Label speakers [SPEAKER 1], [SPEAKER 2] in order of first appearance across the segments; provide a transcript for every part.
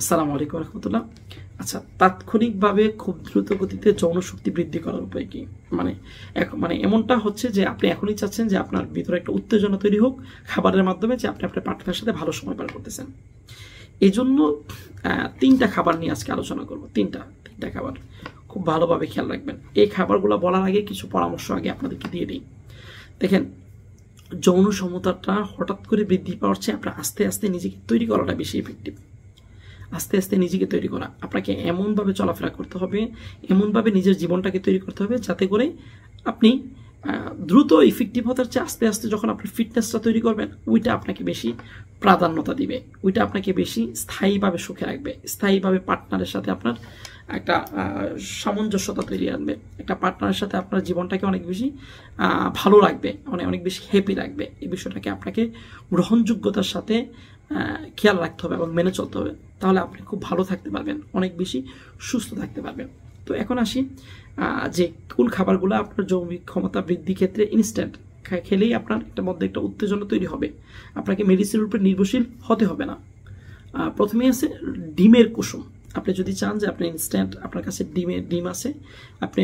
[SPEAKER 1] আসসালামু আলাইকুম রহমতুল্লাহ আচ্ছা তাৎক্ষণিকভাবে খুব দ্রুত গতিতে যৌনশক্তি বৃদ্ধি করার উপায় কি মানে মানে এমনটা হচ্ছে যে আপনি এখনই চাচ্ছেন যে আপনার ভিতরে একটা উত্তেজনা তৈরি হোক খাবারের মাধ্যমে যে আপনি আপনার পার্টনার সাথে ভালো সময় পার করতেছেন এই জন্য তিনটা খাবার নিয়ে আজকে আলোচনা করব তিনটা তিনটা খাবার খুব ভালোভাবে খেয়াল রাখবেন এই খাবারগুলো বলার আগে কিছু পরামর্শ আগে আপনাদেরকে দিয়ে দিই দেখেন যৌন সমতাটা হঠাৎ করে বৃদ্ধি পাওয়ার চেয়ে আপনার আস্তে আস্তে নিজেকে তৈরি করাটা বেশি ইফেক্টিভ আস্তে আস্তে নিজেকে তৈরি করা আপনাকে এমনভাবে চলাফেরা করতে হবে এমনভাবে নিজের জীবনটাকে তৈরি করতে হবে যাতে করে আপনি দ্রুত ইফেক্টিভ হতে হচ্ছে আস্তে আস্তে যখন আপনি ফিটনেসটা তৈরি করবেন ওইটা আপনাকে বেশি প্রাধান্যতা দিবে ওইটা আপনাকে বেশি স্থায়ীভাবে সুখে রাখবে স্থায়ীভাবে পার্টনারের সাথে আপনার একটা সামঞ্জস্যতা তৈরি আনবে একটা পার্টনারের সাথে আপনার জীবনটাকে অনেক বেশি ভালো রাখবে অনেক মানে অনেক বেশি হ্যাপি রাখবে এই বিষয়টাকে আপনাকে গ্রহণযোগ্যতার সাথে হ্যাঁ, খেয়াল রাখতে হবে এবং মেনে চলতে হবে তাহলে আপনি খুব ভালো থাকতে পারবেন অনেক বেশি সুস্থ থাকতে পারবেন তো এখন আসি যে কোন খাবারগুলো আপনার জৈবিক ক্ষমতা বৃদ্ধি ক্ষেত্রে ইনস্ট্যান্ট খেলেই আপনার একটা মধ্যে একটা উত্তেজনা তৈরি হবে আপনাকে মেডিসিনের উপরে নির্ভরশীল হতে হবে না প্রথমে আছে ডিমের কুসুম আপনি যদি চান যে আপনি ইনস্ট্যান্ট আপনার কাছে ডিমের ডিম আছে আপনি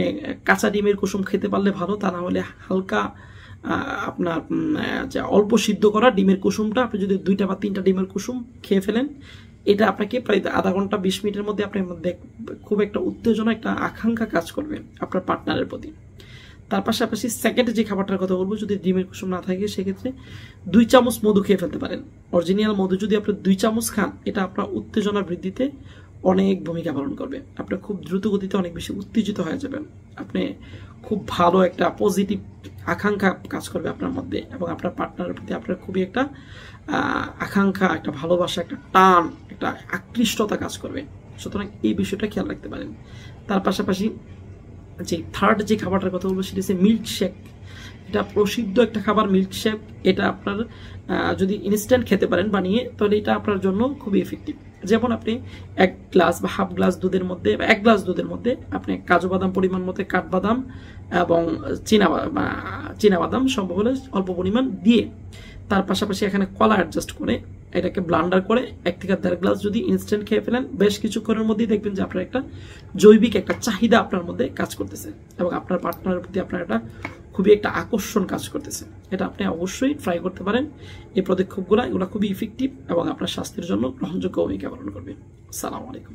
[SPEAKER 1] কাঁচা ডিমের কুসুম খেতে পারলে ভালো তা না হলে হালকা আপনার আচ্ছা, অল্প সিদ্ধ করা ডিমের কুসুমটা আপনি যদি দুইটা বা তিনটা ডিমের কুসুম খেয়ে ফেলেন এটা আপনাকে প্রায় আধা ঘন্টা বিশ মিনিটের মধ্যে আপনার মধ্যে খুব একটা উত্তেজনা একটা আকাঙ্ক্ষা কাজ করবে আপনার পার্টনারের প্রতি তার পাশাপাশি সেকেন্ড যে খাবারটার কথা বলবো যদি ডিমের কুসুম না থাকে সেক্ষেত্রে দুই চামচ মধু খেয়ে ফেলতে পারেন অরিজিনাল মধু যদি আপনি দুই চামচ খান এটা আপনার উত্তেজনা বৃদ্ধিতে অনেক ভূমিকা পালন করবে আপনি খুব দ্রুত গতিতে অনেক বেশি উত্তেজিত হয়ে যাবেন আপনি খুব ভালো একটা পজিটিভ আকাঙ্ক্ষা কাজ করবে আপনার মধ্যে এবং আপনার পার্টনারের প্রতি আপনার খুবই একটা আকাঙ্ক্ষা একটা ভালোবাসা একটা টান একটা আকৃষ্টতা কাজ করবে সুতরাং এই বিষয়টা খেয়াল রাখতে পারেন তার পাশাপাশি যে থার্ড যে খাবারটার কথা বলবো সেটা হচ্ছে মিল্কশেক এটা প্রসিদ্ধ একটা খাবার মিল্কশেক এটা আপনার যদি ইনস্ট্যান্ট খেতে পারেন বানিয়ে তাহলে এটা আপনার জন্য খুবই এফেক্টিভ যেমন আপনি এক গ্লাস বা হাফ গ্লাস দুধের মধ্যে বা এক গ্লাস দুধের মধ্যে আপনি কাজু বাদাম পরিমাণ মতো কাঠবাদাম এবং চীনা চীনাবাদাম সম্ভব হলে অল্প পরিমাণ দিয়ে তার পাশাপাশি এখানে কলা অ্যাডজাস্ট করে এটাকে ব্লান্ডার করে এক থেকে দেড় গ্লাস যদি ইনস্ট্যান্ট খেয়ে ফেলেন বেশ কিছুক্ষণের মধ্যেই দেখবেন যে আপনার একটা জৈবিক একটা চাহিদা আপনার মধ্যে কাজ করতেছে এবং আপনার পার্টনারের প্রতি আপনার একটা খুবই একটা আকর্ষণ কাজ করতেছে এটা আপনি অবশ্যই ট্রাই করতে পারেন এই পদক্ষেপগুলো এগুলো খুবই ইফেক্টিভ এবং আপনার স্বাস্থ্যের জন্য গ্রহণযোগ্য ভূমিকা পালন করবে সালাম আলাইকুম